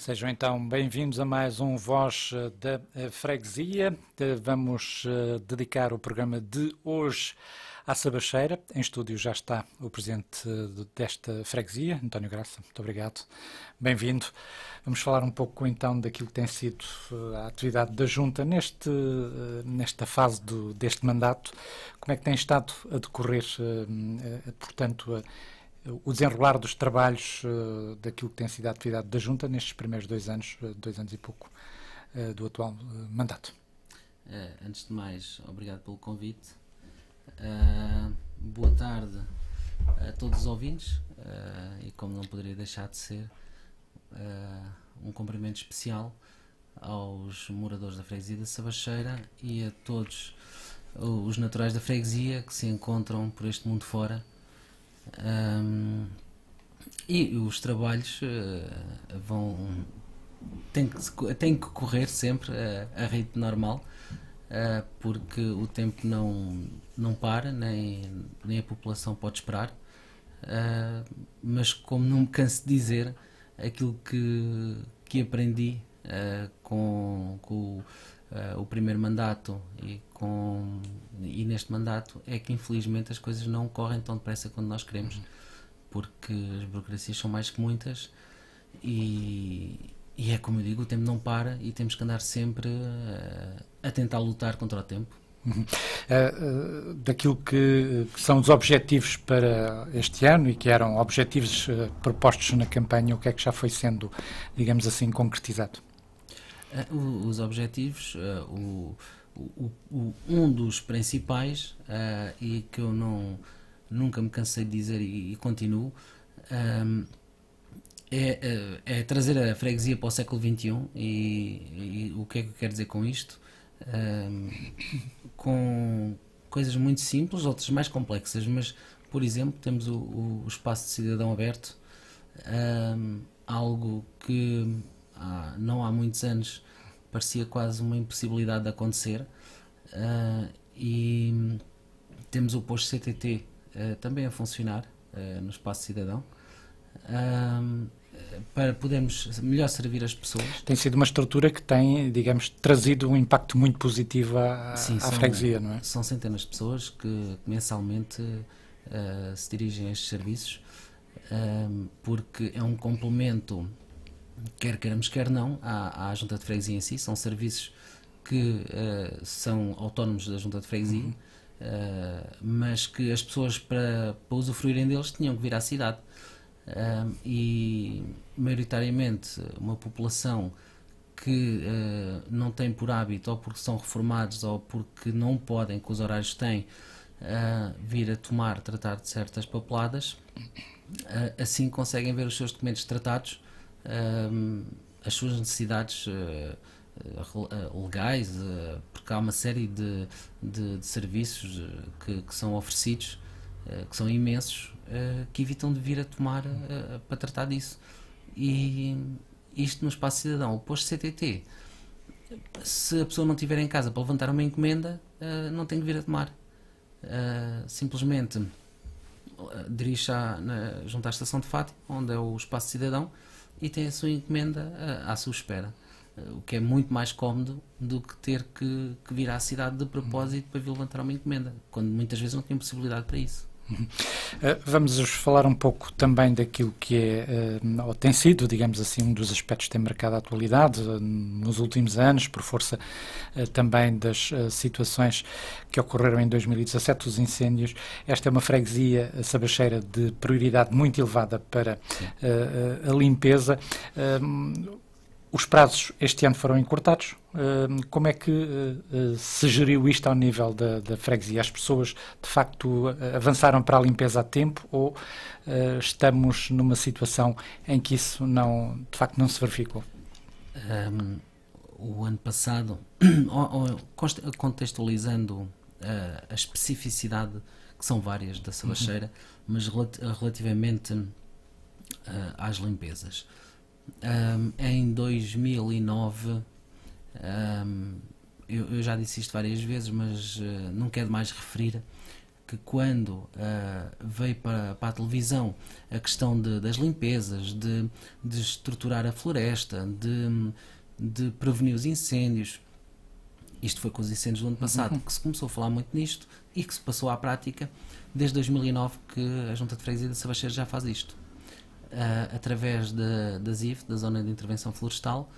Sejam então bem-vindos a mais um Voz eh, da eh, Freguesia. Eh, vamos dedicar o programa de hoje à Sabacheira. Em estúdio já está o presidente desta freguesia, António Graça. Muito obrigado. Bem-vindo. Vamos falar um pouco então daquilo que tem sido a atividade da Junta neste, nesta fase do, deste mandato. Como é que tem estado a decorrer, portanto, a eh, o desenrolar dos trabalhos eh, daquilo que tem sido a atividade da Junta nestes primeiros dois anos, eh, dois anos e pouco, do atual mandato. antes de mais, obrigado pelo convite. boa tarde a todos os ouvintes e, como não poderia deixar de ser, um cumprimento especial aos moradores da freguesia da Sabacheira e a todos os naturais da freguesia que se encontram por este mundo fora um, e os trabalhos uh, vão. têm que, têm que correr sempre a, a ritmo normal, uh, porque o tempo não, não para, nem, nem a população pode esperar. Uh, mas, como não me canso de dizer, aquilo que, que aprendi com, com uh, o primeiro mandato e, com, e neste mandato é que infelizmente as coisas não correm tão depressa quanto nós queremos, uhum. porque as burocracias são mais que muitas e, e é como eu digo, o tempo não para e temos que andar sempre uh, a tentar lutar contra o tempo. Uhum. Eh, daquilo que, que, são os objetivos para este ano e que eram objetivos propostos na campanha, o que é que já foi sendo, digamos assim, concretizado? Uh, os objetivos, uh, o, o, o, um dos principais, uh, e que eu não, nunca me cansei de dizer e, e continuo, um, ehm, é, é, trazer a freguesia para o século XXI. E, e, o que é que eu quero dizer com isto? Um, ehm, com coisas muito simples, outras mais complexas, mas, por exemplo, temos o, o espaço de cidadão aberto, um, ehm, algo que há, não há muitos anos parecia quase uma impossibilidade de acontecer. Uh, e temos o posto CTT uh, ah, também a funcionar uh, no Espaço Cidadão. para podermos melhor servir as pessoas. Tem sido uma estrutura que tem, digamos, trazido um impacto muito positivo à, Sim, à são, freguesia, não é? São centenas de pessoas que mensalmente se dirigem a estes serviços, porque é um complemento quer queremos quer não, à, à junta de freguesia em si. São serviços que uh, são autónomos da junta de freguesia, uhum. uh, mas que as pessoas, para, para usufruírem deles, tinham que vir à cidade. Uh, e, maioritariamente, uma população que não tem por hábito, ou porque são reformados, ou porque não podem, com os horários têm, vir a tomar, tratar de certas papeladas, assim conseguem ver os seus documentos tratados as suas necessidades uh, legais, uh, porque há uma série de, de, de serviços que, que, são oferecidos, que são imensos, que evitam de vir a tomar para tratar disso. E isto no Espaço Cidadão, o posto CTT, se a pessoa não estiver em casa para levantar uma encomenda, não tem que vir a tomar. simplesmente dirige-se junto à Estação de Fátima, onde é o Espaço Cidadão, e tem a sua encomenda eh, à, sua espera. Eh, o que é muito mais cómodo do que ter que, que vir à cidade de propósito para vir levantar uma encomenda, quando muitas vezes não tem possibilidade para isso. Eh, vamos falar um pouco também daquilo que é, eh, ou tem sido, digamos assim, um dos aspectos que tem marcado a atualidade eh, nos últimos anos, por força também das situações que ocorreram em 2017, os incêndios. Esta é uma freguesia sabacheira de prioridade muito elevada para a limpeza. Ehm, os prazos este ano foram encurtados. Hum, como é que eh, eh, se geriu isto ao nível da, da freguesia? As pessoas, de facto, avançaram para a limpeza a tempo ou eh, estamos numa situação em que isso, não, de facto, não se verificou? Um, o ano passado, contextualizando a, especificidade, que são várias, da Sabacheira, uhum. mas relativamente às limpezas um, em 2009, um, eu, eu, já disse isto várias vezes, mas uh, não quero mais referir que quando uh, veio para, para, a televisão a questão de, das limpezas, de, de, estruturar a floresta, de, de, prevenir os incêndios, isto foi com os incêndios do ano passado, uhum. que se começou a falar muito nisto e que se passou à prática desde 2009 que a Junta de Freguesia de Sabacheiro já faz isto uh, através da, da ZIF, da Zona de Intervenção Florestal,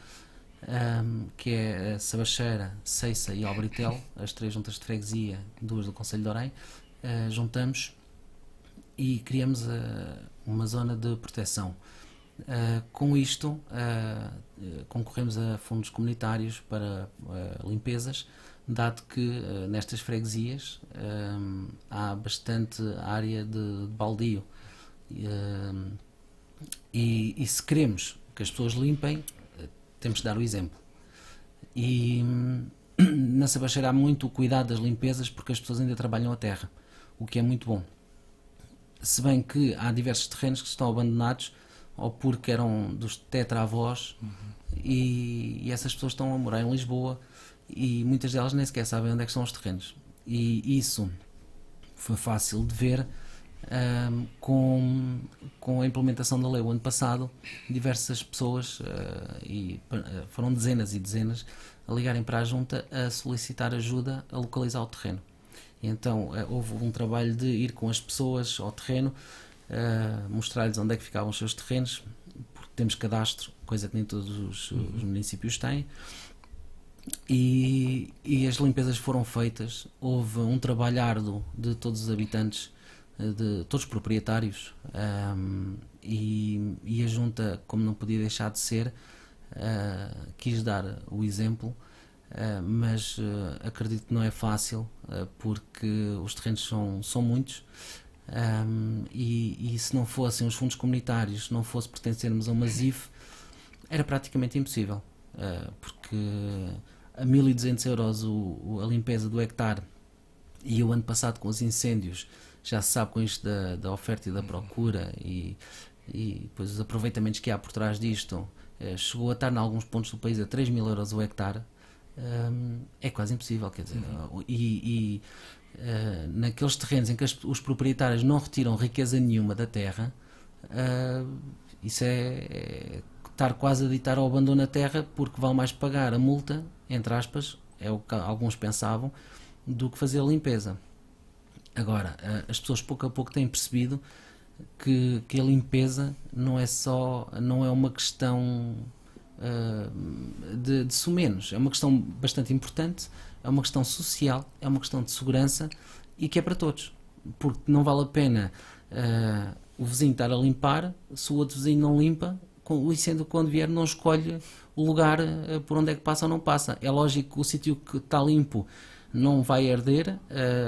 um, ehm, que é Sabacheira, Seiça e Albritel, as três juntas de freguesia, duas do Conselho de Orem, uh, eh, juntamos e criamos uh, uma zona de proteção. Uh, com isto, concorremos a fundos comunitários para limpezas, dado que nestas freguesias ehm, há bastante área de, de baldio. Ehm, e, e, se queremos que as pessoas limpem, eh, temos de dar o exemplo. E hum, na Sabacheira há muito cuidado das limpezas porque as pessoas ainda trabalham a terra, o que é muito bom. Se bem que há diversos terrenos que estão abandonados ou porque eram dos tetravós uhum. e, e, essas pessoas estão a morar em Lisboa e muitas delas nem sequer sabem onde é que são os terrenos. E isso foi fácil de ver um, com, com a implementação da lei o ano passado, diversas pessoas, uh, e ah, foram dezenas e dezenas, a ligarem para a junta a solicitar ajuda a localizar o terreno. E então ah, houve um trabalho de ir com as pessoas ao terreno, uh, mostrar-lhes onde é que ficavam os seus terrenos, porque temos cadastro, coisa que nem todos os, uhum. os municípios têm. E, e, as limpezas foram feitas, houve um trabalho árduo de todos os habitantes de todos os proprietários um, e, e, a junta, como não podia deixar de ser, uh, quis dar o exemplo, uh, mas uh, acredito que não é fácil porque os terrenos são, são muitos um, e, e, se não fossem os fundos comunitários, se não fosse pertencermos a uma ZIF, era praticamente impossível porque a 1200 euros o, o, a limpeza do hectare e o ano passado com os incêndios já se sabe com isto da, da oferta e da procura e, e depois os aproveitamentos que há por trás disto. É, chegou a estar em alguns pontos do país a 3 mil euros o hectare. Um, é quase impossível, quer dizer, uhum. e, e uh, naqueles terrenos em que as, os proprietários não retiram riqueza nenhuma da terra, uh, isso é, é estar quase a ditar ao abandono a terra porque vão mais pagar a multa, entre aspas, é o que alguns pensavam, do que fazer a limpeza. Agora, eh, as pessoas pouco a pouco têm percebido que, que a limpeza não é só, não é uma questão uh, de, de sumenos, é uma questão bastante importante, é uma questão social, é uma questão de segurança e que é para todos, porque não vale a pena uh, o vizinho estar a limpar se o outro vizinho não limpa e sendo que quando vier não escolhe o lugar por onde é que passa ou não passa. É lógico que o sítio que está limpo não vai arder, uh,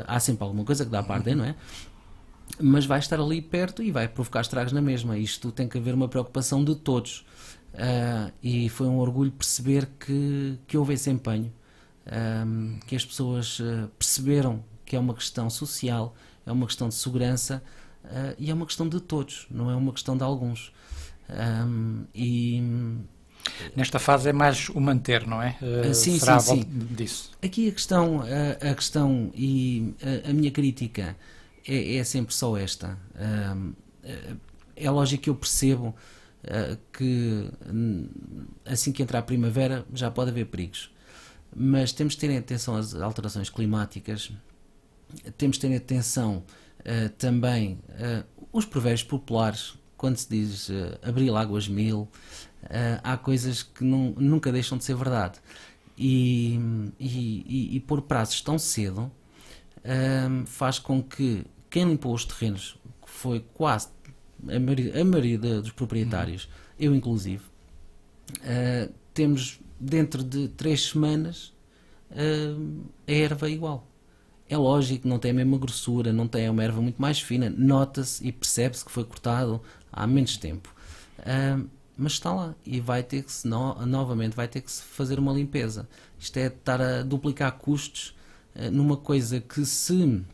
há sempre alguma coisa que dá para arder, não é? Mas vai estar ali perto e vai provocar estragos na mesma. Isto tem que haver uma preocupação de todos. Uh, e foi um orgulho perceber que, que houve esse empenho, um, eh, que as pessoas perceberam que é uma questão social, é uma questão de segurança uh, e é uma questão de todos, não é uma questão de alguns. Um, e, Nesta fase é mais o manter, não é? Uh, sim, será sim, sim. Disso. Aqui a questão, a, a questão e a, a minha crítica é, é, sempre só esta. Uh, é lógico que eu percebo uh, que assim que entrar a primavera já pode haver perigos. Mas temos de ter em atenção as alterações climáticas, temos de ter em atenção também uh, os provérbios populares, quando se diz abril águas mil, uh, há coisas que não, nunca deixam de ser verdade. E, e, e, e pôr prazos tão cedo ah, faz com que quem limpou os terrenos, que foi quase a maioria, a maioria dos proprietários, uhum. eu inclusive, uh, temos dentro de três semanas uh, a erva igual. É lógico, não tem a mesma grossura, não tem, é uma erva muito mais fina, nota-se e percebe-se que foi cortado há menos tempo. Uh, mas está lá e vai ter que se no, novamente vai ter que se fazer uma limpeza. Isto é estar a duplicar custos uh, numa coisa que se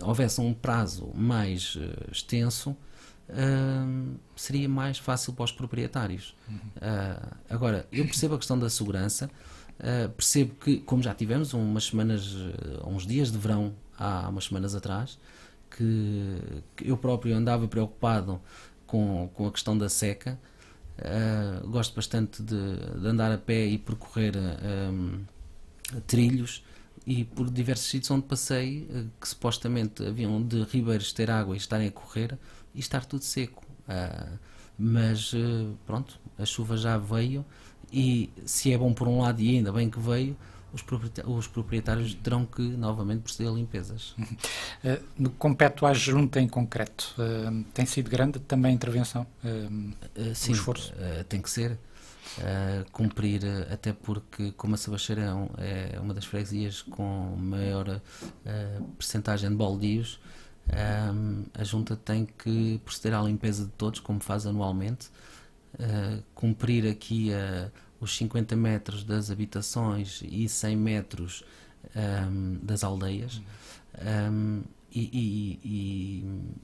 houvesse um prazo mais uh, extenso uh, seria mais fácil para os proprietários. Uhum. Eh, agora, eu percebo a questão da segurança, percebo que, como já tivemos umas semanas, uns dias de verão há umas semanas atrás, que, que eu próprio andava preocupado com, com a questão da seca. Eh, gosto bastante de, de, andar a pé e percorrer um, ehm, trilhos e por diversos sítios onde passei eh, que supostamente haviam de ribeiros ter água e estarem a correr e estar tudo seco. Uh, mas pronto, a chuva já veio e se é bom por um lado e ainda bem que veio, os, proprietários, os proprietários terão que novamente proceder a limpezas. Eh, no que compete à junta em concreto, eh, tem sido grande também a intervenção? Uh, sim, esforço? tem que ser. cumprir, até porque, como a Sabacheirão é uma das freguesias com maior percentagem de baldios, a Junta tem que proceder à limpeza de todos, como faz anualmente, cumprir aqui a, os 50 metros das habitações e 100 metros um, das aldeias. Um, e, e,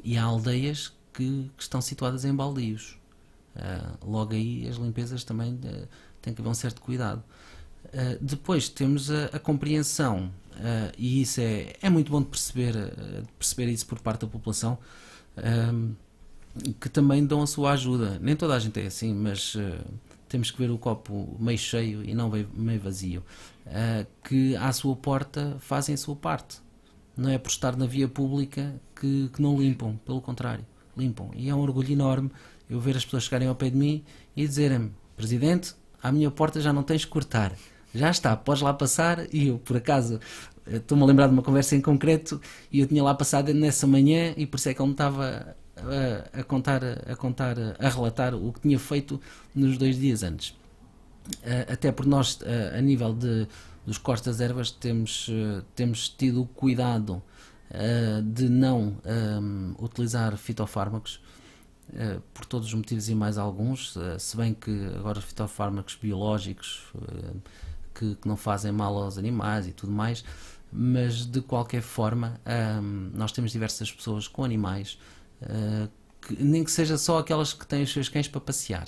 e, e, há aldeias que, que, estão situadas em baldios. Uh, logo aí as limpezas também uh, têm que haver um certo cuidado. Uh, depois temos a, a compreensão, ah, e isso é, é muito bom de perceber, de perceber isso por parte da população, que também dão a sua ajuda. Nem toda a gente é assim, mas temos que ver o copo meio cheio e não meio vazio, uh, que à sua porta fazem a sua parte. Não é por estar na via pública que, que não limpam, pelo contrário, limpam. E é um orgulho enorme eu ver as pessoas chegarem ao pé de mim e dizerem-me: Presidente, à minha porta já não tens que cortar. Já está, podes lá passar. E eu, por acaso, eh, estou-me a lembrar de uma conversa em concreto e eu tinha lá passado nessa manhã e por isso é que ele me estava a, a, contar, a contar, a relatar o que tinha feito nos dois dias antes. até por nós, a nível de, dos Costas Ervas, temos, eh, temos tido o cuidado eh, de não um, ehm, utilizar fitofármacos eh, por todos os motivos e mais alguns, se bem que agora os fitofármacos biológicos que, que, não fazem mal aos animais e tudo mais, mas de qualquer forma, ehm, nós temos diversas pessoas com animais ah, que, nem que seja só aquelas que têm os seus cães para passear.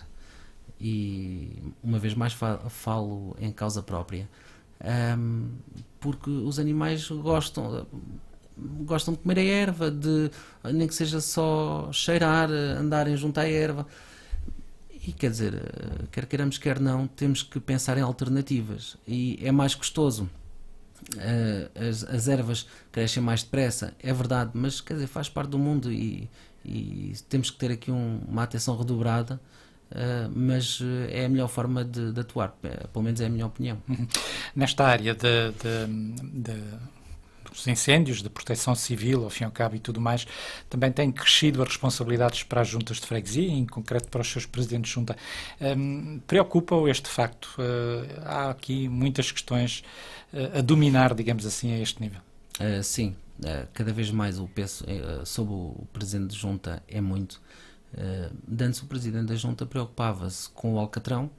E uma vez mais falo em causa própria. Um, porque os animais gostam gostam de comer a erva, de nem que seja só cheirar, andarem junto à erva. E quer dizer, ah, quer queiramos, quer não, temos que pensar em alternativas. E é mais gostoso uh, as, as ervas crescem mais depressa, é verdade, mas quer dizer, faz parte do mundo e, e temos que ter aqui um, uma atenção redobrada. Uh, mas eh, é a melhor forma de, de, atuar, pelo menos é a minha opinião. Nesta área de, de, de os incêndios de proteção civil, ao fim e ao cabo, e tudo mais, também têm crescido as responsabilidades para as juntas de freguesia, em concreto para os seus presidentes de junta. Um, preocupa este facto? Uh, há aqui muitas questões uh, a dominar, digamos assim, a este nível. Uh, sim, cada vez mais o peso sobre o presidente de junta é muito. Uh, antes o presidente da junta preocupava-se com o alcatrão,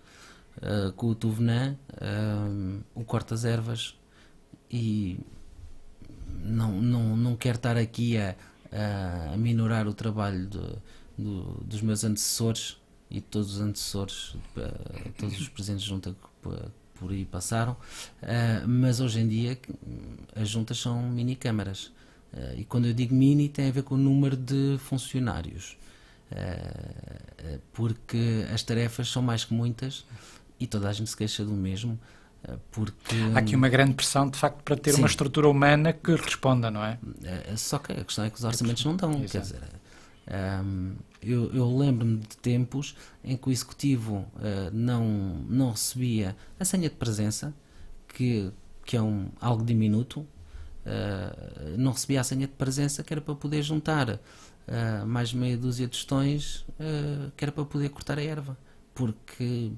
com o tuvenã, o corta-ervas e não, não, não quero estar aqui a, a minorar o trabalho do, do, dos meus antecessores e de todos os antecessores, eh, todos os presentes junta que por aí passaram, eh, mas hoje em dia hum, as juntas são mini câmaras. Eh, e quando eu digo mini, tem a ver com o número de funcionários, porque as tarefas são mais que muitas e toda a gente se queixa do mesmo. Porque... Há aqui uma grande pressão, de facto, para ter Sim. uma estrutura humana que responda, não é? É, é? Só que a questão é que os orçamentos não dão. Exato. Quer dizer, é, hum, eu, eu lembro-me de tempos em que o executivo não, não recebia a senha de presença, que, que é um, algo diminuto, não recebia a senha de presença que era para poder juntar mais meia dúzia de tostões, que era para poder cortar a erva. Porque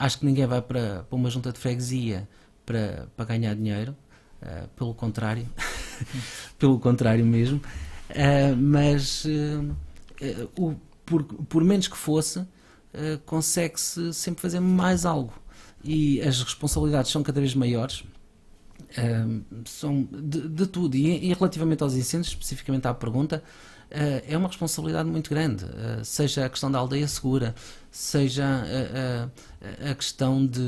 Acho que ninguém vai para, para uma junta de freguesia para, para ganhar dinheiro, uh, pelo contrário, pelo contrário mesmo. Uh, mas eh, o, por, por, menos que fosse, consegue-se sempre fazer mais algo. E as responsabilidades são cada vez maiores. são de, de tudo. E, e, relativamente aos incêndios, especificamente à pergunta, eh, é uma responsabilidade muito grande, eh, seja a questão da aldeia segura, seja a, eh, a, a questão de,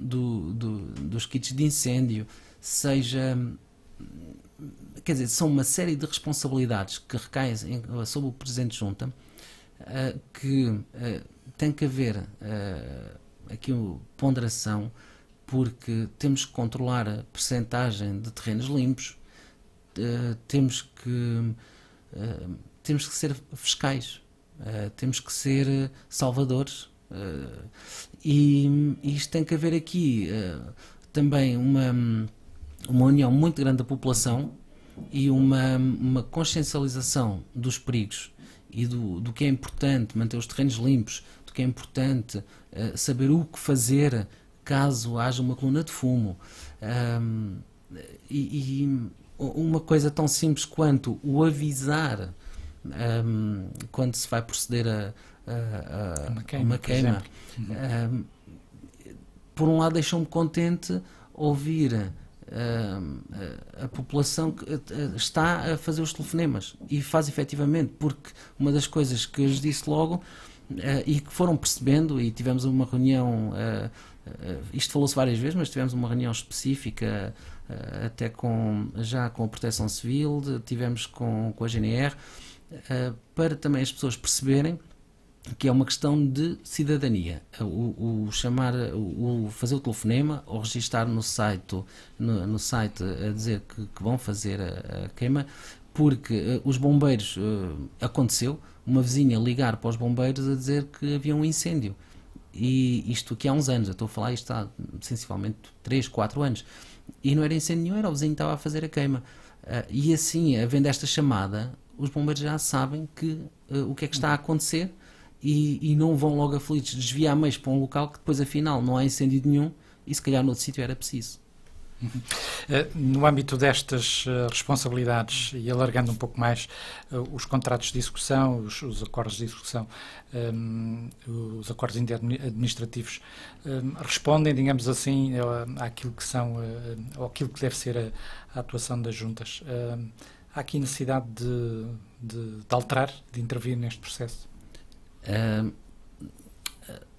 do, do, dos kits de incêndio, seja. Quer dizer, são uma série de responsabilidades que recaem sobre o Presidente Junta que tem que haver aqui ponderação porque temos que controlar a percentagem de terrenos limpos, temos que temos que ser fiscais, uh, temos que ser eh, salvadores. Uh, e, e, isto tem que haver aqui também uma, uma união muito grande da população e uma, uma consciencialização dos perigos e do, do que é importante manter os terrenos limpos, do que é importante uh, saber o que fazer caso haja uma coluna de fumo. Um, e, e, uma coisa tão simples quanto o avisar um, quando se vai proceder a, a, a uma queima. Uma queima por, um, por, um, lado, deixou-me contente ouvir. A, a, população que está a fazer os telefonemas e faz efetivamente, porque uma das coisas que eu lhes disse logo eh, e que foram percebendo, e tivemos uma reunião, eh, eh, isto falou-se várias vezes, mas tivemos uma reunião específica até com, já com a Proteção Civil, tivemos com, com a GNR eh, para também as pessoas perceberem que é uma questão de cidadania. Eh, o, o chamar, o, o, fazer o telefonema ou registar no site, no, no site eh, a dizer que, que vão fazer a, a queima, porque uh, os bombeiros uh, aconteceu uma vizinha ligar para os bombeiros a dizer que havia um incêndio. E isto aqui há uns anos, eu estou a falar isto há sensivelmente 3, 4 anos. E não era incêndio nenhum, era o vizinho que estava a fazer a queima. Uh, e assim, havendo esta chamada, os bombeiros já sabem que, uh, o que é que está a acontecer e, e não vão logo aflitos desviar meios para um local que depois, afinal, não há incêndio nenhum e se calhar noutro sítio era preciso. Uhum. Eh, no âmbito destas eh, responsabilidades e alargando um pouco mais os contratos de execução, os, os acordos de execução, um, ehm, os acordos administrativos, um, ehm, respondem, digamos assim, àquilo que são, ou que deve ser a, a atuação das juntas. Um, ehm, há aqui necessidade de, de, de alterar, de intervir neste processo? Uh,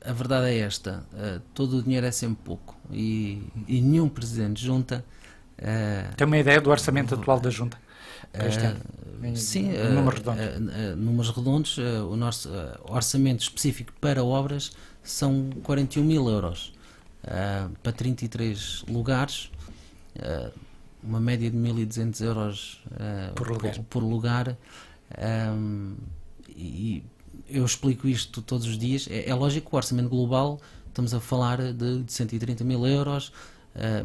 a verdade é esta: uh, todo o dinheiro é sempre pouco e, e nenhum presidente junta. Uh, Tem uma ideia do orçamento atual da junta? Uh, sim, números redondos, uh, números redondos o nosso orçamento específico para obras são 41 mil euros para 33 lugares uma média de 1.200 euros uh, por lugar. Por, por lugar um, e eu explico isto todos os dias. É, é lógico que o orçamento global, estamos a falar de, de 130 mil euros, uh,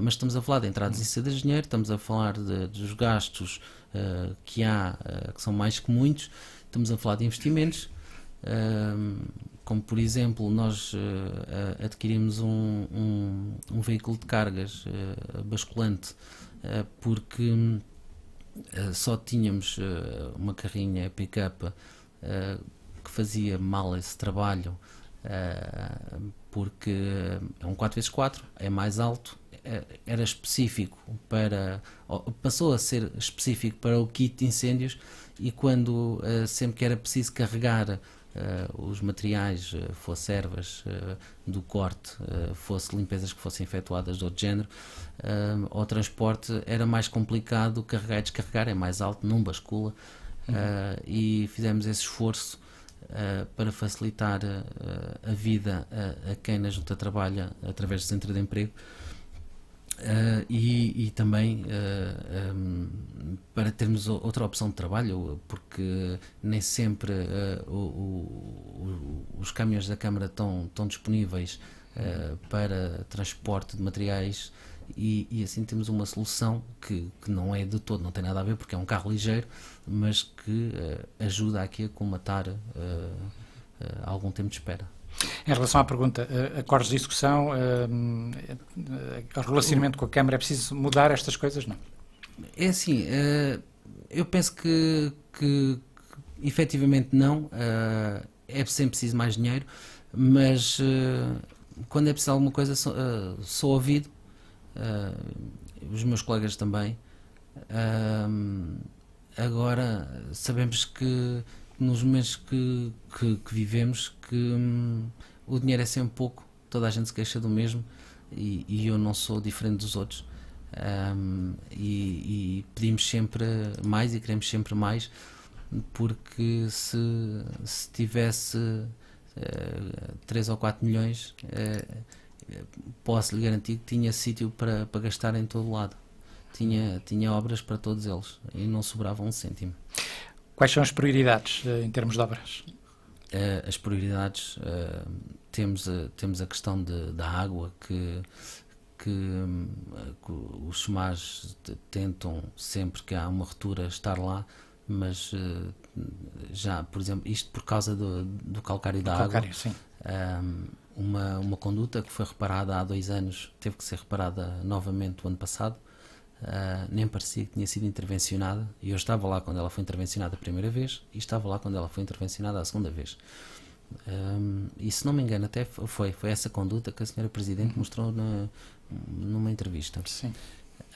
mas estamos a falar de entradas e saídas de dinheiro, estamos a falar de, dos gastos uh, que há, uh, que são mais que muitos, estamos a falar de investimentos. como por exemplo, nós adquirimos um, um, um, veículo de cargas basculante eh, porque eh, só tínhamos eh, uma carrinha pick-up que fazia mal esse trabalho porque é um 4x4, é mais alto, era específico para. passou a ser específico para o kit de incêndios e quando sempre que era preciso carregar eh, os materiais, uh, fosse ervas eh, do corte, fosse limpezas que fossem efetuadas de outro género, ao transporte era mais complicado carregar e descarregar, é mais alto, não bascula. Uhum. e fizemos esse esforço Uh, para facilitar uh, a vida a, a, quem na Junta trabalha através do centro de emprego Uh, e, e, também uh, eh, um, ehm, para termos outra opção de trabalho, porque nem sempre uh, o, o, os caminhões da Câmara estão, estão disponíveis para transporte de materiais e, e, assim temos uma solução que, que não é de todo, não tem nada a ver porque é um carro ligeiro, mas que ajuda aqui a colmatar algum tempo de espera. Em relação à pergunta, eh, acordos de execução, eh, eh, relacionamento com a Câmara, é preciso mudar estas coisas? Não. É assim, eu penso que, que, que efetivamente não, é sempre preciso mais dinheiro, mas quando é preciso alguma coisa, sou, sou ouvido, os meus colegas também. Agora, sabemos que nos momentos que, que, que vivemos que hum, o dinheiro é sempre pouco, toda a gente se queixa do mesmo e, e eu não sou diferente dos outros. Um, e, e, pedimos sempre mais e queremos sempre mais, porque se, se tivesse uh, eh, 3 ou 4 milhões, uh, posso lhe garantir que tinha sítio para, para gastar em todo lado. Tinha, tinha obras para todos eles e não sobrava um cêntimo. Quais são as prioridades eh, em termos de obras? Eh, as prioridades eh, temos a, temos a questão de, da água que que, que os chumás tentam sempre que há uma retura estar lá mas já por exemplo isto por causa do, do calcário do da calcário, água sim. uma uma conduta que foi reparada há dois anos teve que ser reparada novamente o ano passado ah, nem parecia que tinha sido intervencionada. E eu estava lá quando ela foi intervencionada a primeira vez e estava lá quando ela foi intervencionada a segunda vez. Um, e se não me engano, até foi, foi essa conduta que a senhora Presidente uhum. mostrou na, numa entrevista. Sim.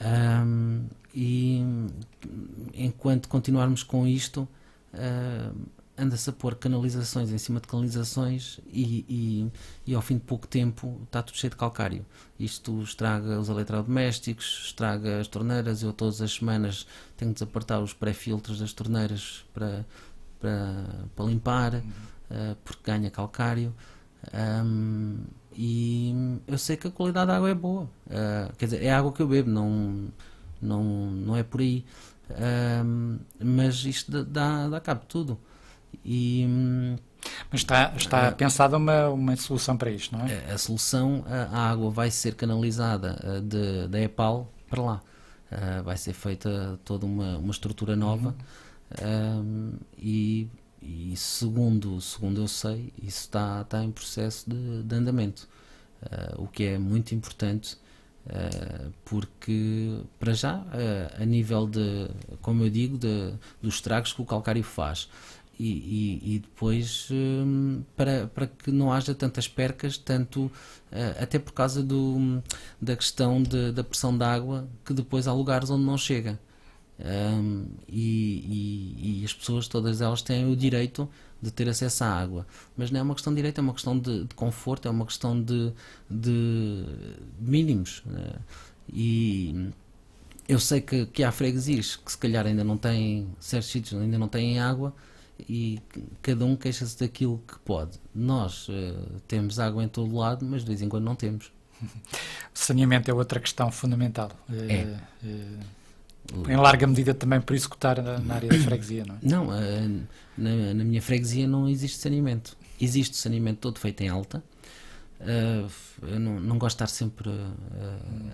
Um, e enquanto continuarmos com isto, uh, anda-se a pôr canalizações em cima de canalizações e, e, e, ao fim de pouco tempo está tudo cheio de calcário. Isto estraga os eletrodomésticos, estraga as torneiras. Eu todas as semanas tenho de desapertar os pré-filtros das torneiras para, para, para limpar, uhum. uh, porque ganha calcário. Um, e eu sei que a qualidade da água é boa. Uh, quer dizer, é a água que eu bebo, não, não, não é por aí. Um, mas isto dá, dá cabo de tudo. E, mas está, está ah. pensada uma, uma solução para isto, não é? A, a solução, a, água vai ser canalizada ah, de, da EPAL para lá. Uh, vai ser feita toda uma, uma estrutura nova uhum. um, e, e, segundo, segundo eu sei, isso está, está em processo de, de andamento, uh, o que é muito importante Uh, porque para já uh, a nível de como eu digo de, dos estragos que o calcário faz e, e, e, depois um, para, para que não haja tantas percas, tanto uh, até por causa do, da questão de, da pressão da água, que depois há lugares onde não chega. Um, e, e, as pessoas, todas elas, têm o direito de ter acesso à água. Mas não é uma questão de direito, é uma questão de, de conforto, é uma questão de, de mínimos. Né? E eu sei que, que há freguesias que, se calhar, ainda não têm, certos sítios ainda não têm água, e cada um queixa-se daquilo que pode. Nós uh, temos água em todo lado, mas de vez em quando não temos. O saneamento é outra questão fundamental. Eh, é. Uh, uh, em larga medida também por executar na, na área da freguesia, não é? Não, na, na, minha freguesia não existe saneamento. Existe saneamento todo feito em alta. eu não, não, gosto de estar sempre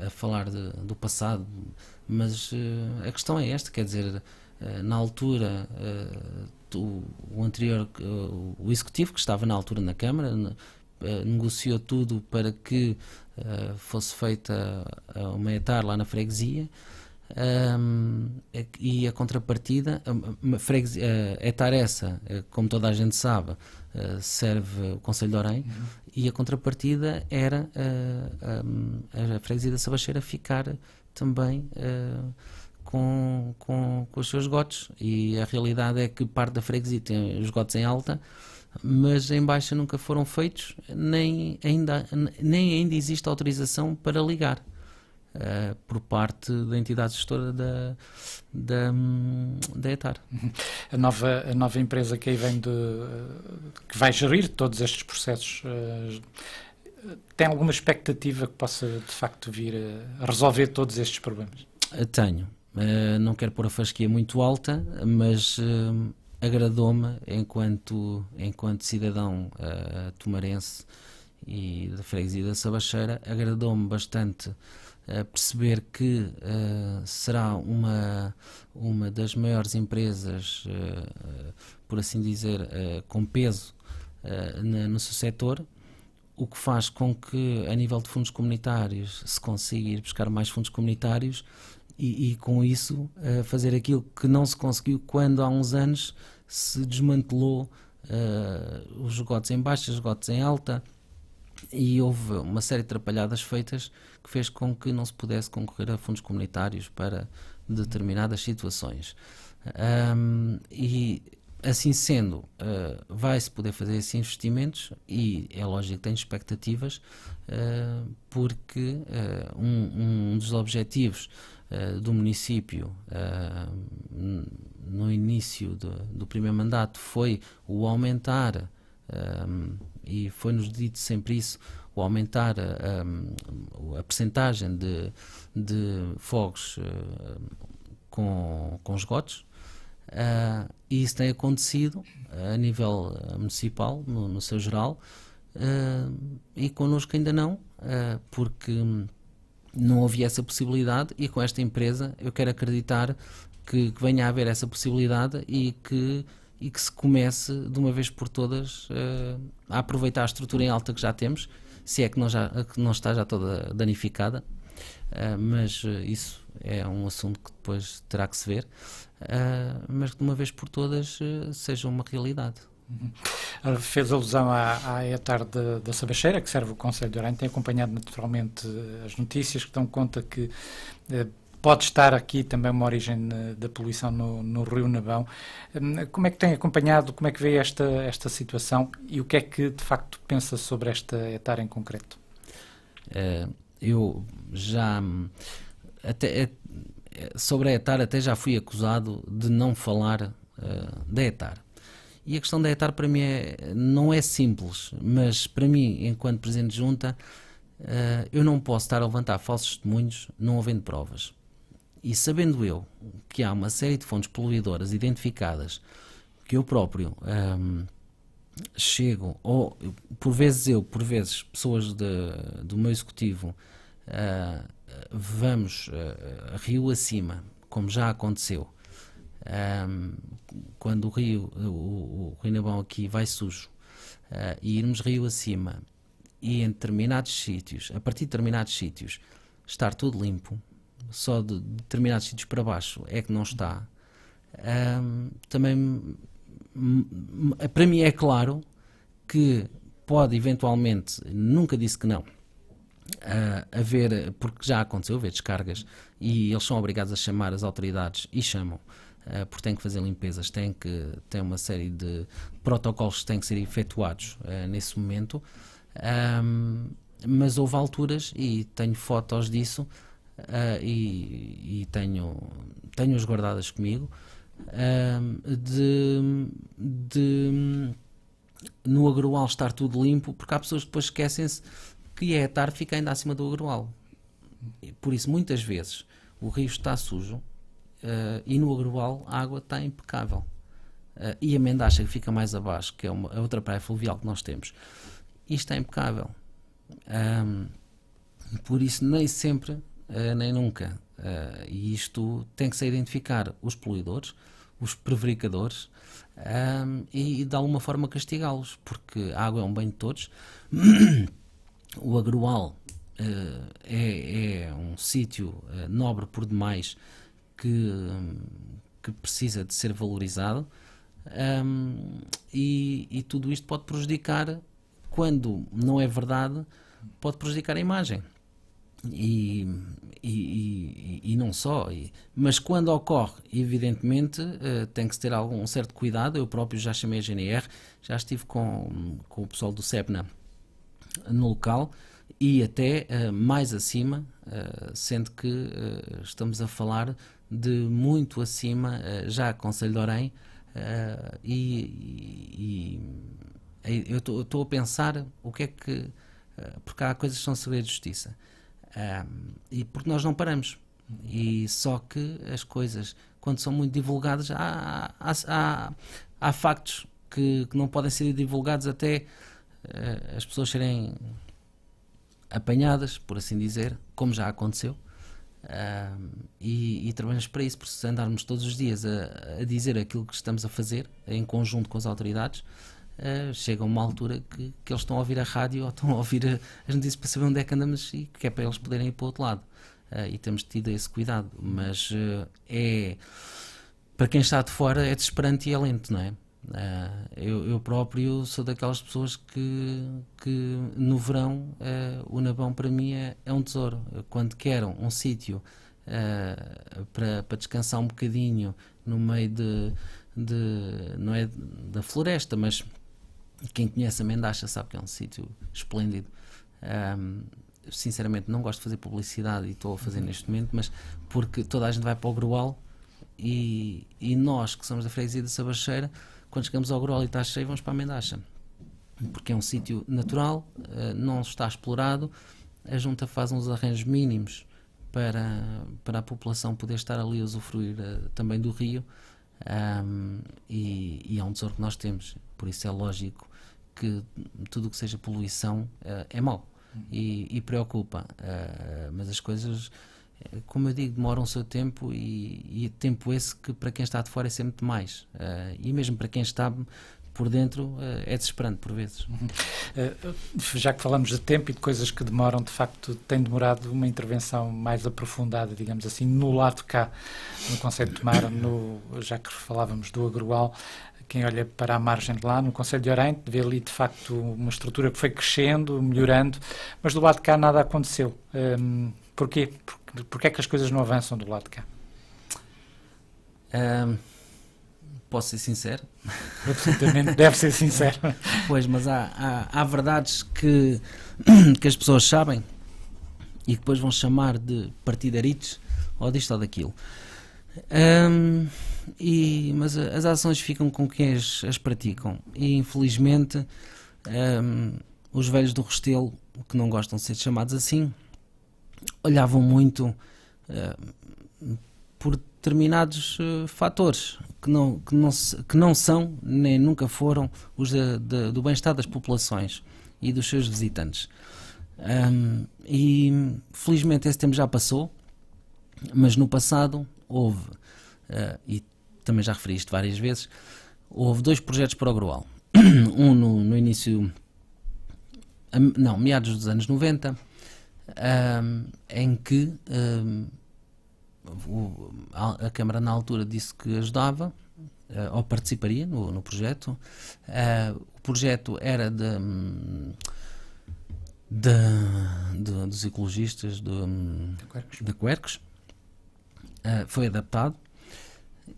a falar de, do passado, mas a questão é esta, quer dizer, na altura o, anterior, o executivo que estava na altura na Câmara, eh, negociou tudo para que eh, fosse feita eh, uma etar lá na freguesia um, ehm, e a contrapartida, a, freguesia, a etar essa, como toda a gente sabe, serve o Conselho de Orém uhum. e a contrapartida era a, a, ehm, a freguesia da Sabacheira ficar também uh, com, com, com os seus gotos. E a realidade é que parte da freguesia tem os gotos em alta, mas em baixa nunca foram feitos, nem ainda, nem ainda existe autorização para ligar. Uh, por parte da entidade gestora da, da, da ETAR. A nova, a nova empresa que aí vem de. que vai gerir todos estes processos. Uh, tem alguma expectativa que possa de facto vir a resolver todos estes problemas? Tenho. Eh, não quero pôr a fasquia muito alta, mas uh, agradou-me enquanto, enquanto cidadão uh, tomarense e da freguesia da Sabacheira, agradou-me bastante perceber que será uma, uma das maiores empresas, por assim dizer, com peso na, no seu setor, o que faz com que, a nível de fundos comunitários, se consiga ir buscar mais fundos comunitários e, e com isso uh, fazer aquilo que não se conseguiu quando há uns anos se desmantelou uh, os gotes em baixa, os gotes em alta e houve uma série de atrapalhadas feitas que fez com que não se pudesse concorrer a fundos comunitários para determinadas situações. Um, e assim sendo, uh, vai-se poder fazer esses investimentos e é lógico que tem expectativas, uh, porque uh, um, um, dos objetivos eh, do município uh, no início do, do, primeiro mandato foi o aumentar, eh, e foi-nos dito sempre isso, o aumentar a percentagem de, de fogos com, com esgotos, Uh, e isso tem acontecido a nível municipal, no, no seu geral, uh, e connosco ainda não, uh, porque não havia essa possibilidade e com esta empresa eu quero acreditar que, que venha a haver essa possibilidade e que e que se comece de uma vez por todas uh, a aproveitar a estrutura em alta que já temos, se é que não, já, que não está já toda danificada, uh, mas eh, isso é um assunto que depois terá que se ver, mas que de uma vez por todas seja uma realidade. Uhum. Fez alusão à, à da Sabacheira, que serve o Conselho de Oranje, tem acompanhado naturalmente eh, as notícias que dão conta que eh, pode estar aqui também uma origem eh, da poluição no, no, Rio Nabão. Hum, como é que tem acompanhado, como é que vê esta, esta situação e o que é que de facto pensa sobre esta etar em concreto? É, eu já. Até, é, é, sobre a etar, até já fui acusado de não falar uh, da etar e a questão da ETAR para mim é, não é simples, mas para mim, enquanto Presidente de Junta, uh, eu não posso estar a levantar falsos testemunhos não havendo provas. E sabendo eu que há uma série de fontes poluidoras identificadas que eu próprio um, ehm, chego, ou por vezes eu, por vezes pessoas de, do meu executivo, uh, vamos uh, rio acima, como já aconteceu, um, quando o rio, o, o rio Nabão aqui vai sujo uh, e irmos rio acima e em determinados sítios, a partir de determinados sítios, estar tudo limpo, só de determinados sítios para baixo é que não está. Um, também para mim é claro que pode eventualmente, nunca disse que não, ah, haver porque já aconteceu, ver descargas, e eles são obrigados a chamar as autoridades e chamam. Eh, porque tem que fazer limpezas, tem que ter uma série de protocolos que têm que ser efetuados eh, nesse momento. Um, mas houve alturas e tenho fotos disso uh, e, e, tenho tenho as guardadas comigo de, de no agroal estar tudo limpo porque há pessoas que depois esquecem-se que é tarde fica ainda acima do agroal por isso muitas vezes o rio está sujo Uh, e no Agroal a água está impecável. Uh, e a Mendacha, que fica mais abaixo, que é uma, a outra praia fluvial que nós temos, isto é impecável. Um, por isso, nem sempre, uh, nem nunca. e isto tem que se identificar os poluidores, os prevaricadores um, e, e de alguma forma castigá-los, porque a água é um bem de todos. o Agroal é, é, um sítio nobre por demais que, que precisa de ser valorizado um, e, e, tudo isto pode prejudicar, quando não é verdade, pode prejudicar a imagem. E, e, e não só, mas quando ocorre, evidentemente, uh, tem que se ter algum um certo cuidado. Eu próprio já chamei a GNR, já estive com, com o pessoal do SEPNA no local e até uh, mais acima, uh, sendo que uh, estamos a falar de muito acima, eh, já Conselho de Orém, eh, e, e eu estou a pensar o que é que. Eh, porque há coisas que são segredo de justiça. e porque nós não paramos. E só que as coisas, quando são muito divulgadas, há, há, há, há factos que, que, não podem ser divulgados até as pessoas serem apanhadas, por assim dizer, como já aconteceu e, e, trabalhamos para isso, porque se andarmos todos os dias a, a, dizer aquilo que estamos a fazer em conjunto com as autoridades, uh, chega uma altura que, que, eles estão a ouvir a rádio ou estão a ouvir a, as notícias para saber onde é que andamos e que é para eles poderem ir para o outro lado. Uh, e temos tido esse cuidado, mas ah, é para quem está de fora é desesperante e é lento, não é? Ah, eu, eu, próprio sou daquelas pessoas que, que no verão ah, o Nabão para mim é, é um tesouro. quando quero um sítio ah, para, para descansar um bocadinho no meio de, de não é da floresta, mas quem conhece a Mendacha sabe que é um sítio esplêndido. sinceramente não gosto de fazer publicidade e estou a fazer uhum. neste momento, mas porque toda a gente vai para o Grual e, e nós que somos da freguesia da Sabacheira quando chegamos ao Grol e está cheio, vamos para a Mendacha, porque é um sítio natural, eh, não está explorado. A junta faz uns arranjos mínimos para, para a população poder estar ali a usufruir eh, também do rio. Um, e, e, é um tesouro que nós temos, por isso é lógico que tudo o que seja poluição eh, é mau e, e preocupa, uh, mas as coisas como eu digo, demoram o seu tempo e, e, tempo esse que para quem está de fora é sempre demais. Uh, e mesmo para quem está por dentro uh, é desesperante por vezes. Uh, já que falamos de tempo e de coisas que demoram, de facto tem demorado uma intervenção mais aprofundada, digamos assim, no lado de cá, no Conselho de Mar no, já que falávamos do agrual quem olha para a margem de lá, no Conselho de Oriente, vê ali de facto uma estrutura que foi crescendo, melhorando, mas do lado de cá nada aconteceu. Um, ehm, Porquê? Porque, porque é que as coisas não avançam do lado de cá? Um, posso ser sincero? Absolutamente, deve ser sincero. Pois, mas há, há, há, verdades que, que as pessoas sabem e que depois vão chamar de partidarites ou disto ou daquilo. Um, e, mas as ações ficam com quem as, as praticam. E infelizmente, um, os velhos do Restelo, que não gostam de ser chamados assim, olhavam muito uh, por determinados uh, fatores que não, que, não, que não são nem nunca foram os de, de, do bem-estar das populações e dos seus visitantes. Um, e felizmente esse tempo já passou, mas no passado houve, uh, e também já referi isto várias vezes, houve dois projetos para o Grual. um no, no início, a, não, meados dos anos 90 um, em que um, a, a, Câmara na altura disse que ajudava uh, ou participaria no, no projeto. Uh, o projeto era de, de, de dos ecologistas de, de Quercos. De Quercos. Uh, ah, foi adaptado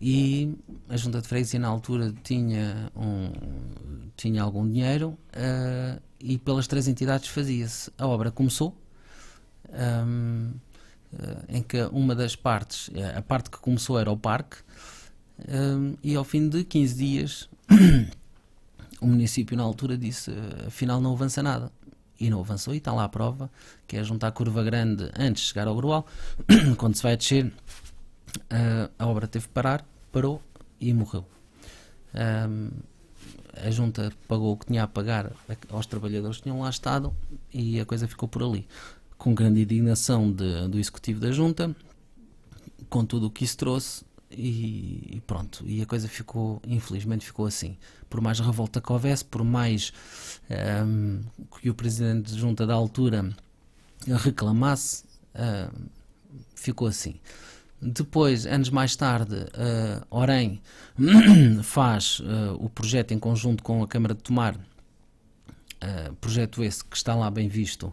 e a Junta de Freguesia na altura tinha, um, tinha algum dinheiro uh, e pelas três entidades fazia-se. A obra começou um, eh, em que uma das partes, eh, a parte que começou era o parque, um, e ao fim de 15 dias o município na altura disse eh, afinal não avança nada. E não avançou, e está lá a prova, que é juntar a curva grande antes de chegar ao Grual. Quando se vai descer, a obra teve que parar, parou e morreu. Um, a junta pagou o que tinha a pagar aos trabalhadores que tinham lá estado e a coisa ficou por ali com grande indignação de, do executivo da junta, com tudo o que isso trouxe e, e, pronto. E a coisa ficou, infelizmente, ficou assim. Por mais revolta que houvesse, por mais um, ehm, que o presidente da junta da altura reclamasse, um, ehm, ficou assim. Depois, anos mais tarde, uh, Orem faz uh, o projeto em conjunto com a Câmara de Tomar, uh, projeto esse que está lá bem visto,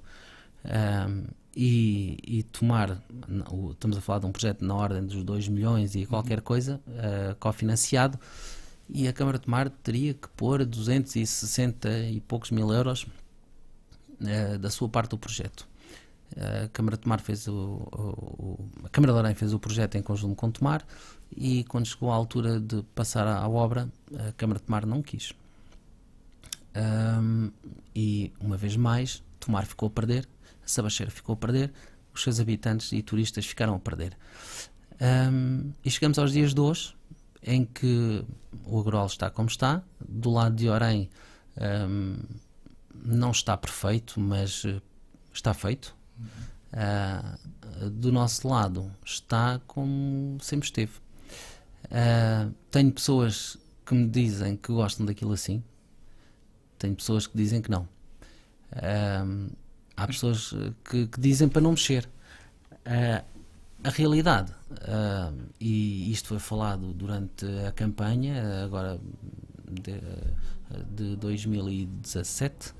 um, e, e, tomar, estamos a falar de um projeto na ordem dos 2 milhões e qualquer uhum. coisa, uh, cofinanciado, e a Câmara de Mar teria que pôr 260 e poucos mil euros uh, da sua parte do projeto. Ah, a Câmara de Tomar fez o, o, a Câmara de Orem fez o projeto em conjunto com Tomar e quando chegou a altura de passar à, obra, a Câmara de Tomar não quis. Um, e uma vez mais, Tomar ficou a perder Sabacheiro ficou a perder, os seus habitantes e turistas ficaram a perder. Um, e chegamos aos dias de hoje, em que o agrol está como está, do lado de Orem um, não está perfeito, mas eh, está feito. Uh, do nosso lado está como sempre esteve. Uh, tenho pessoas que me dizem que gostam daquilo assim, tenho pessoas que dizem que não. Há pessoas eh, que, que dizem para não mexer. Uh, a realidade, uh, e isto foi falado durante a campanha, agora de, de 2017,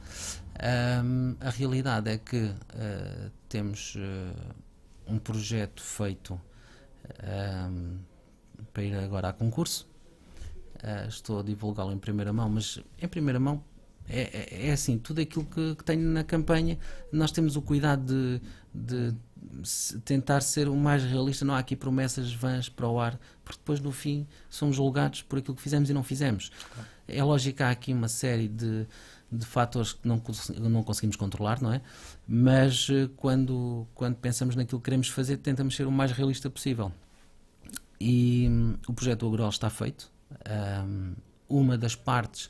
a realidade é que uh, temos um projeto feito para ir agora a concurso. estou a divulgá-lo em primeira mão, mas em primeira mão é, é, é, assim, tudo aquilo que, que tenho na campanha, nós temos o cuidado de, de tentar ser o mais realista. Não há aqui promessas vãs para o ar, porque depois no fim somos julgados por aquilo que fizemos e não fizemos. Claro. É lógico que há aqui uma série de, de fatores que não, não conseguimos controlar, não é? Mas eh, quando, quando pensamos naquilo que queremos fazer, tentamos ser o mais realista possível. E hum, o projeto Agrol está feito. Hum, uma das partes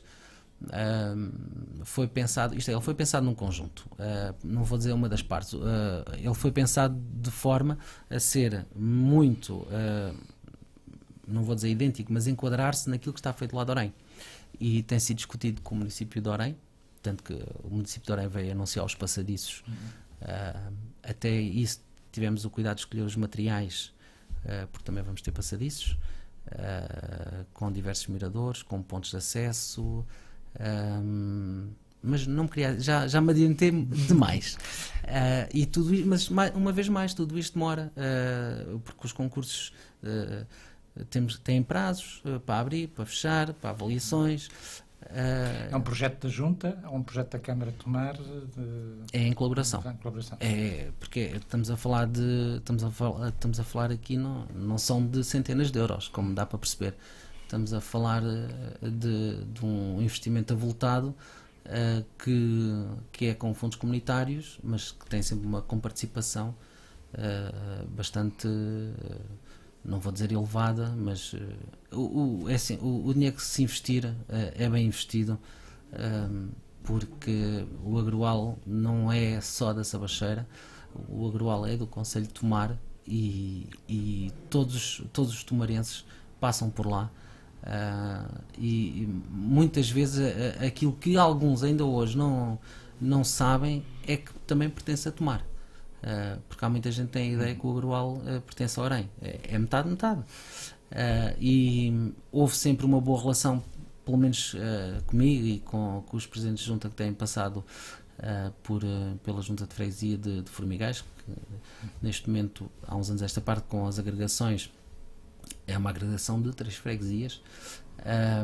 foi pensado, isto é, ele foi pensado num conjunto, uh, não vou dizer uma das partes, uh, ele foi pensado de forma a ser muito, ah, não vou dizer idêntico, mas enquadrar-se naquilo que está feito lá de Orém. E tem sido discutido com o município de Orém, tanto que o município de Orém veio anunciar os passadiços. Uhum. até isso tivemos o cuidado de escolher os materiais, porque também vamos ter passadiços, com diversos miradores, com pontos de acesso. Um, mas não queria, já, já me adiantei demais. Uh, e tudo isto, mas uma vez mais, tudo isto demora, uh, porque os concursos uh, temos, têm prazos para abrir, para fechar, para avaliações. é um projeto da Junta, é um projeto da Câmara Tomar? De... Eh, é em colaboração. É, em colaboração. é porque estamos a falar de, estamos a, falar, estamos a falar aqui, não, não são de centenas de euros, como dá para perceber. Estamos a falar eh, de, de um investimento avultado uh, que, que é com fundos comunitários, mas que tem sempre uma comparticipação uh, bastante, uh, não vou dizer elevada, mas o, o, é assim, o, o, dinheiro que se investir é bem investido, porque o agrual não é só da Sabacheira, o agrual é do Conselho de Tomar e, e todos, todos os tomarenses passam por lá. Uh, e, muitas vezes aquilo que alguns ainda hoje não, não sabem é que também pertence a tomar. Uh, porque há muita gente que tem a ideia que o agrual uh, pertence ao arém. É, é metade, metade. e houve sempre uma boa relação, pelo menos comigo e com, com, os presidentes de junta que têm passado por, pela junta de freguesia de, de Formigais, que neste momento, há uns anos, esta parte, com as agregações é uma agregação de três freguesias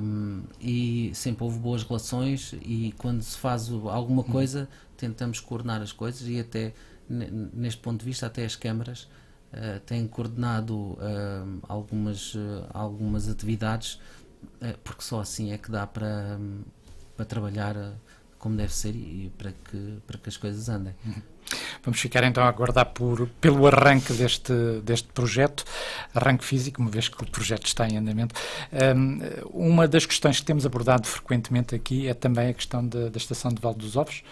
um, e sempre houve boas relações e quando se faz alguma uhum. coisa tentamos coordenar as coisas e até neste ponto de vista até as câmaras uh, têm coordenado uh, algumas, uh, algumas atividades ah, porque só assim é que dá para, para trabalhar como deve ser e para que, para que as coisas andem. Uhum. Vamos ficar então a aguardar por, pelo arranque deste, deste projeto, arranque físico, uma vez que o projeto está em andamento. Um, uma das questões que temos abordado frequentemente aqui é também a questão da, da estação de Val dos Ovos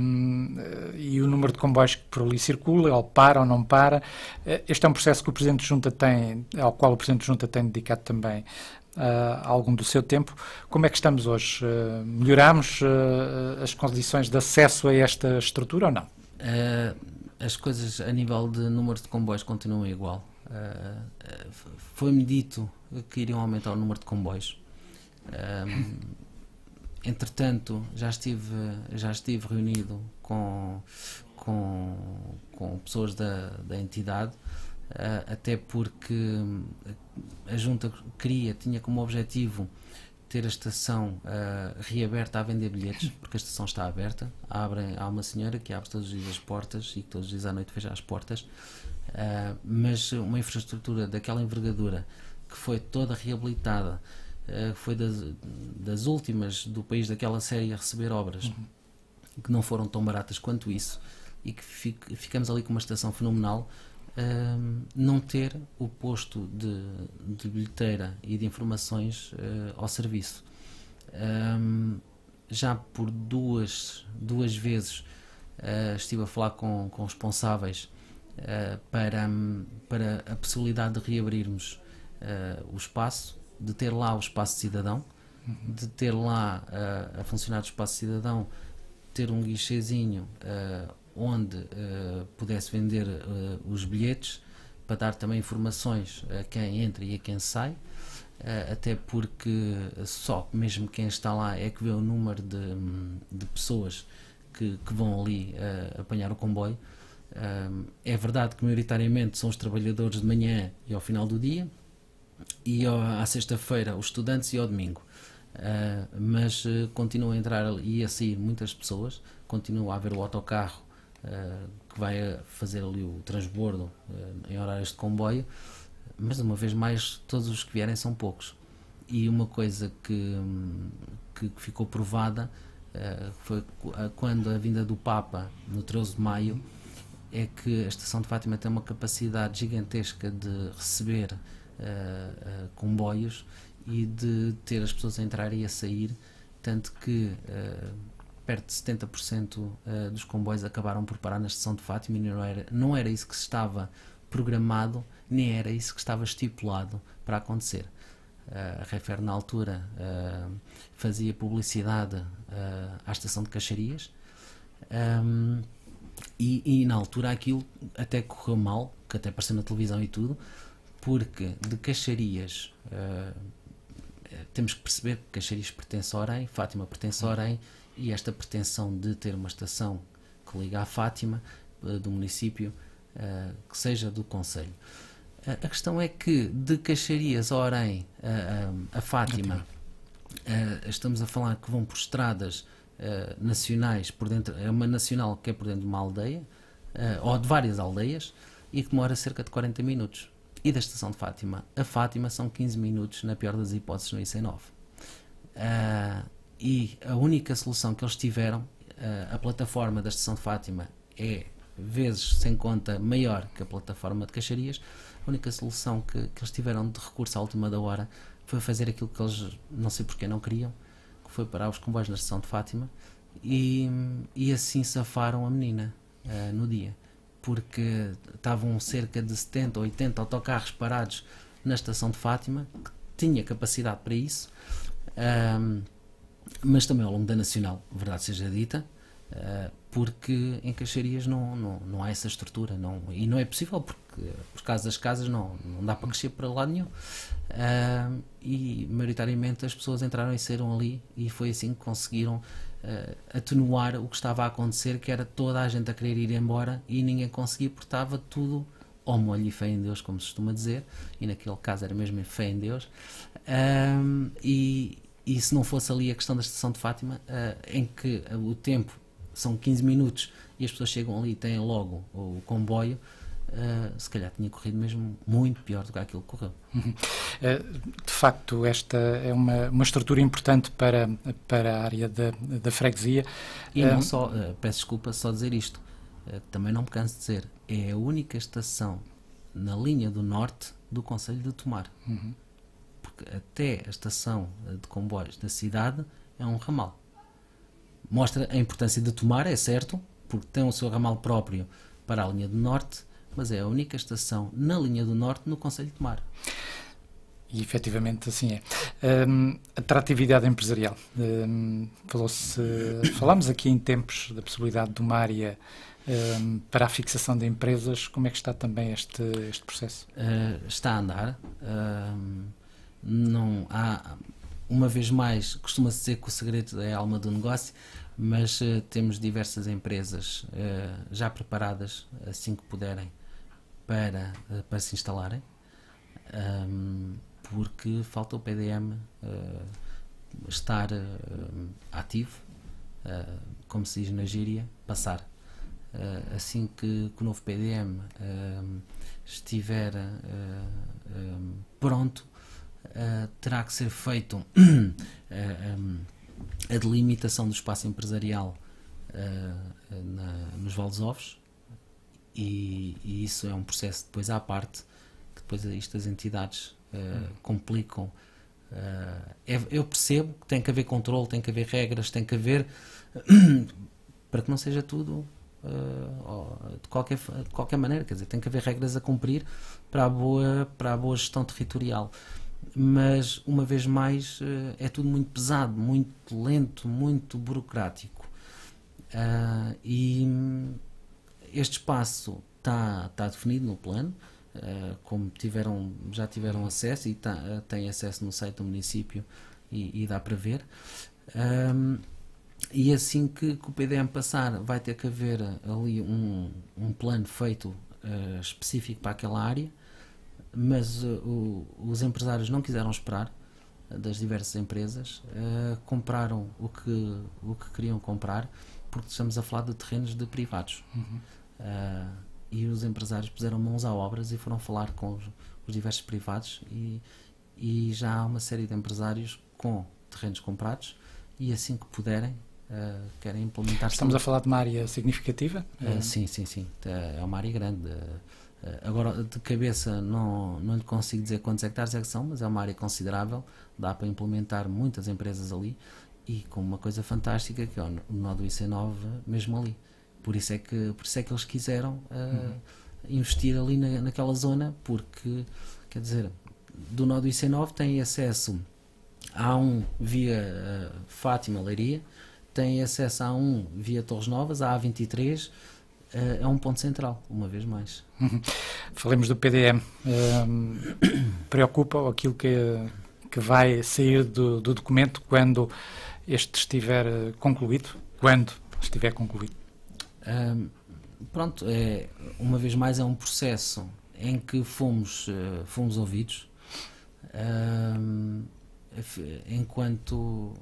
um, e o número de comboios que por ali circula, ou para ou não para. Eh, este é um processo que o Presidente Junta tem, ao qual o Presidente Junta tem dedicado também uh, algum do seu tempo. Como é que estamos hoje? Uh, melhoramos uh, as condições de acesso a esta estrutura ou não? Uh, as coisas a nível de número de comboios continuam igual. Uh, Foi-me dito que iriam aumentar o número de comboios. Um, entretanto, já estive, já estive reunido com, com, com pessoas da, da entidade, uh, até porque a Junta queria, tinha como objetivo ter a estação uh, reaberta a vender bilhetes, porque a estação está aberta. Abrem, há uma senhora que abre todos os dias as portas e que todos os dias à noite fecha as portas. Uh, mas uma infraestrutura daquela envergadura que foi toda reabilitada, uh, foi das, das, últimas do país daquela série a receber obras uhum. que não foram tão baratas quanto isso e que ficamos ali com uma estação fenomenal um, ehm, não ter o posto de, de bilheteira e de informações uh, ao serviço. Um, ehm, já por duas, duas vezes uh, estive a falar com, com responsáveis uh, para, para a possibilidade de reabrirmos o espaço, de ter lá o espaço cidadão, de ter lá a funcionar do espaço cidadão, ter um guichezinho onde uh, pudesse vender uh, os bilhetes para dar também informações a quem entra e a quem sai, uh, até porque só mesmo quem está lá é que vê o número de, de pessoas que, que, vão ali apanhar o comboio. é verdade que maioritariamente são os trabalhadores de manhã e ao final do dia, e à sexta-feira os estudantes e ao domingo. Uh, mas uh, continuam a entrar e a sair muitas pessoas, continua a haver o autocarro eh, que vai fazer ali o transbordo eh, em horários de comboio, mas uma vez mais, todos os que vierem são poucos. E uma coisa que, que ficou provada eh, foi quando a vinda do Papa, no 13 de maio, é que a Estação de Fátima tem uma capacidade gigantesca de receber uh, uh, comboios e de ter as pessoas a entrar e a sair, tanto que uh, perto de 70% eh, dos comboios acabaram por parar na estação de Fátima e não era, não era isso que estava programado, nem era isso que estava estipulado para acontecer. Uh, eh, refere na altura uh, fazia publicidade uh, à estação de Caixarias um, ehm, e, e, na altura aquilo até correu mal, que até apareceu na televisão e tudo, porque de Caixarias temos que perceber que Caixarias pertence a Orem, Fátima pertence a Orem e esta pretensão de ter uma estação que liga à Fátima eh, do município, eh, que seja do Conselho. A questão é que de Caixarias a Orem, a, a, a Fátima, a, eh, estamos a falar que vão por estradas nacionais, por dentro, é uma nacional que é por dentro de uma aldeia, ou de várias aldeias, e que demora cerca de 40 minutos. E da estação de Fátima a Fátima são 15 minutos, na pior das hipóteses, no IC9 e a única solução que eles tiveram, a, eh, a plataforma da Estação de Fátima é vezes sem conta maior que a plataforma de Caixarias, a única solução que, que eles tiveram de recurso à última da hora foi fazer aquilo que eles não sei porque não queriam, que foi parar os comboios na estação de Fátima e, e assim safaram a menina uh, no dia, porque estavam cerca de 70 ou 80 autocarros parados na estação de Fátima, que tinha capacidade para isso. Um, ehm, mas também ao longo da Nacional, verdade seja dita, eh, porque em Caixarias não, não, não há essa estrutura não, e não é possível porque por causa das casas não, não dá para crescer para lado nenhum eh, e maioritariamente as pessoas entraram e saíram ali e foi assim que conseguiram eh, atenuar o que estava a acontecer que era toda a gente a querer ir embora e ninguém conseguia porque estava tudo ou molho e fé em Deus, como se costuma dizer, e naquele caso era mesmo fé em Deus, um, e, e se não fosse ali a questão da estação de Fátima, uh, em que eh, o tempo são 15 minutos e as pessoas chegam ali e têm logo o comboio, uh, se calhar tinha corrido mesmo muito pior do que aquilo que correu. Uhum. De facto, esta é uma, uma estrutura importante para, para a área da, da freguesia. E não só, peço desculpa só dizer isto, também não me canso de dizer, é a única estação na linha do norte do Conselho de Tomar. Uhum porque até a estação eh, de comboios da cidade é um ramal. Mostra a importância de Tomar, é certo, porque tem o seu ramal próprio para a linha do Norte, mas é a única estação na linha do Norte no Conselho de Tomar. E efetivamente assim é. Um, atratividade empresarial. Um, falou-se, falámos aqui em tempos da possibilidade de uma área um, para a fixação de empresas. Como é que está também este, este processo? Uh, está a andar. Uh, não há uma vez mais costuma-se dizer que o segredo é a alma do negócio mas uh, temos diversas empresas uh, já preparadas assim que puderem para, uh, para se instalarem um, ehm, porque falta o PDM estar ativo como se diz na gíria passar assim que, que, o novo PDM ehm, estiver pronto eh, terá que ser feito uh, eh, um, a delimitação do espaço empresarial uh, na, nos Valdesovos e, e, isso é um processo depois à parte que depois estas entidades hum. complicam é, eu percebo que tem que haver controle, tem que haver regras, tem que haver para que não seja tudo de, qualquer, de qualquer maneira, quer dizer, tem que haver regras a cumprir para a boa, para a boa gestão territorial mas uma vez mais eh, é tudo muito pesado, muito lento, muito burocrático. Uh, e hum, este espaço está tá definido no plano, uh, como tiveram, já tiveram acesso e tá, uh, tem acesso no site do município e, e dá para ver. Um, e assim que, que, o PDM passar, vai ter que haver ali um, um plano feito específico para aquela área mas eh, o, os empresários não quiseram esperar eh, das diversas empresas, uh, compraram o que, o que queriam comprar, porque estamos a falar de terrenos de privados. Uhum. Uh, e os empresários puseram mãos à obras e foram falar com os, os diversos privados e, e, já há uma série de empresários com terrenos comprados e assim que puderem uh, querem implementar... Estamos a falar de uma área significativa? sim, sim, sim. É, é uma área grande eh, agora, de cabeça, não, não lhe consigo dizer quantos hectares é que são, mas é uma área considerável, dá para implementar muitas empresas ali e com uma coisa fantástica que é o nó do IC9 mesmo ali. Por isso é que, por isso é que eles quiseram uh, uhum. investir ali na, naquela zona, porque, quer dizer, do nó do IC9 tem acesso a um via uh, eh, Fátima Leiria, tem acesso a um via Torres Novas, a A23 eh, é um ponto central, uma vez mais. Falemos do PDM. Ehm, preocupa preocupa aquilo que, que vai sair do, do documento quando este estiver eh, concluído? Quando estiver concluído? Ehm, pronto, é, uma vez mais é um processo em que fomos, uh, fomos ouvidos ehm, enquanto,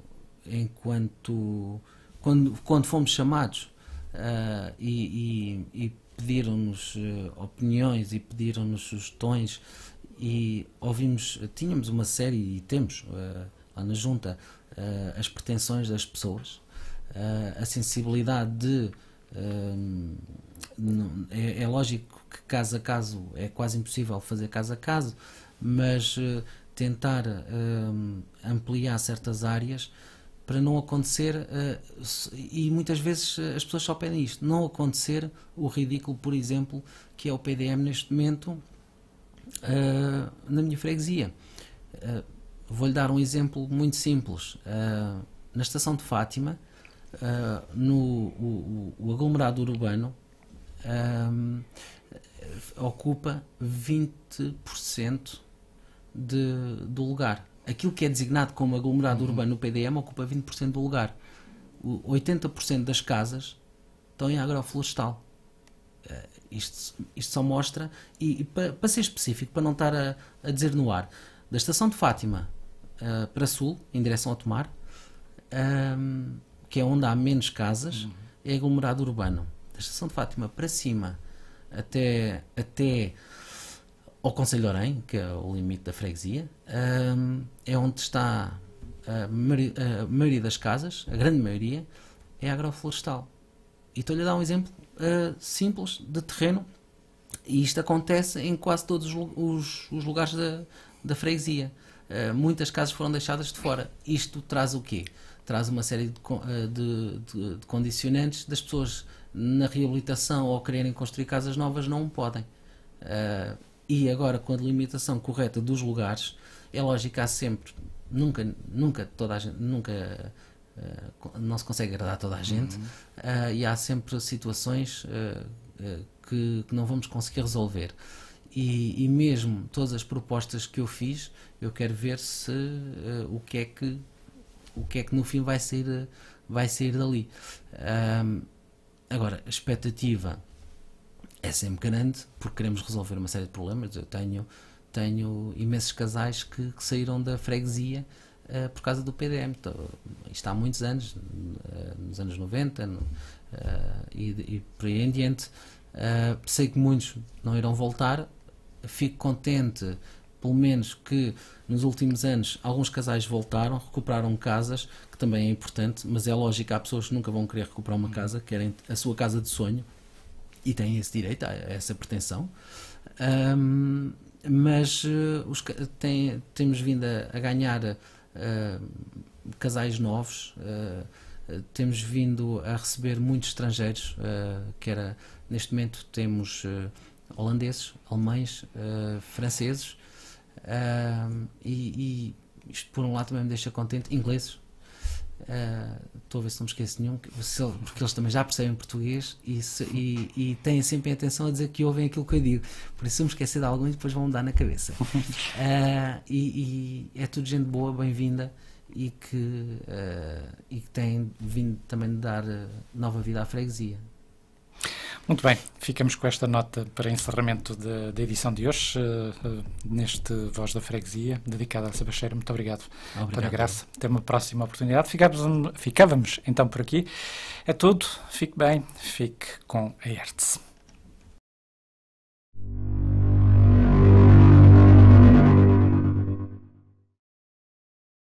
enquanto quando, quando fomos chamados uh, e, e, e pediram-nos ah, opiniões e pediram-nos sugestões e ouvimos, tínhamos uma série e temos ah, lá na junta as pretensões das pessoas, a sensibilidade de é, é, lógico que caso a caso é quase impossível fazer caso a caso, mas tentar ampliar certas áreas para não acontecer, uh, e muitas vezes eh, as pessoas só pedem isto, não acontecer o ridículo, por exemplo, que é o PDM neste momento uh, na minha freguesia. Uh, Vou-lhe dar um exemplo muito simples. na estação de Fátima, no o, o, aglomerado urbano ocupa 20% de, do lugar aquilo que é designado como aglomerado uhum. urbano no PDM ocupa 20% do lugar. O 80% das casas estão em agroflorestal. Uh, isto, isto só mostra, e, e para, ser específico, para não estar a, a, dizer no ar, da estação de Fátima uh, para sul, em direção ao Tomar, um, ehm, que é onde há menos casas, uhum. é aglomerado urbano. Da estação de Fátima para cima, até, até ao Conselho de Orém, que é o limite da freguesia, é onde está a maioria, das casas, a grande maioria, é agroflorestal. E estou-lhe a dar um exemplo ah, simples de terreno, e isto acontece em quase todos os, lugares da, da freguesia. Ah, muitas casas foram deixadas de fora. Isto traz o quê? Traz uma série de, ah, de, de, de condicionantes das pessoas na reabilitação ou quererem construir casas novas não podem. Uh, e agora, com a delimitação correta dos lugares, é lógico que há sempre, nunca, nunca, toda gente, nunca uh, não se consegue agradar toda a gente uhum. uh, e há sempre situações uh, que, que, não vamos conseguir resolver. E, e, mesmo todas as propostas que eu fiz, eu quero ver se o que é que o que é que no fim vai sair vai sair dali. agora, expectativa é sempre grande porque queremos resolver uma série de problemas. Eu tenho, tenho imensos casais que, que saíram da freguesia uh, por causa do PDM. isto há muitos anos, uh, nos anos 90 no, uh, e, e, por aí em diante. sei que muitos não irão voltar. Fico contente, pelo menos, que nos últimos anos alguns casais voltaram, recuperaram casas, que também é importante, mas é lógico, que há pessoas que nunca vão querer recuperar uma uhum. casa, querem a sua casa de sonho e têm esse direito a essa pretensão. Um, mas uh, os, tem, temos vindo a, a ganhar uh, casais novos, uh, temos vindo a receber muitos estrangeiros, que era, neste momento temos holandeses, alemães, franceses, e, e, isto por um lado também me deixa contente, ingleses, ah, estou uh, a ver se não me esqueço nenhum, porque eles também já percebem português e, se, e, e, têm sempre atenção a dizer que ouvem aquilo que eu digo. Por isso, se eu me esquecer de algum, depois vão me dar na cabeça. Uh, e, e, é tudo gente boa, bem-vinda e que, uh, e que tem vindo também de dar nova vida à freguesia. Muito bem, ficamos com esta nota para encerramento da, edição de hoje, uh, neste Voz da Freguesia, dedicada a Sebastião. Muito obrigado, obrigado pela graça. Até uma próxima oportunidade. Ficávamos, ficávamos então por aqui. É tudo, fique bem, fique com a Hertz.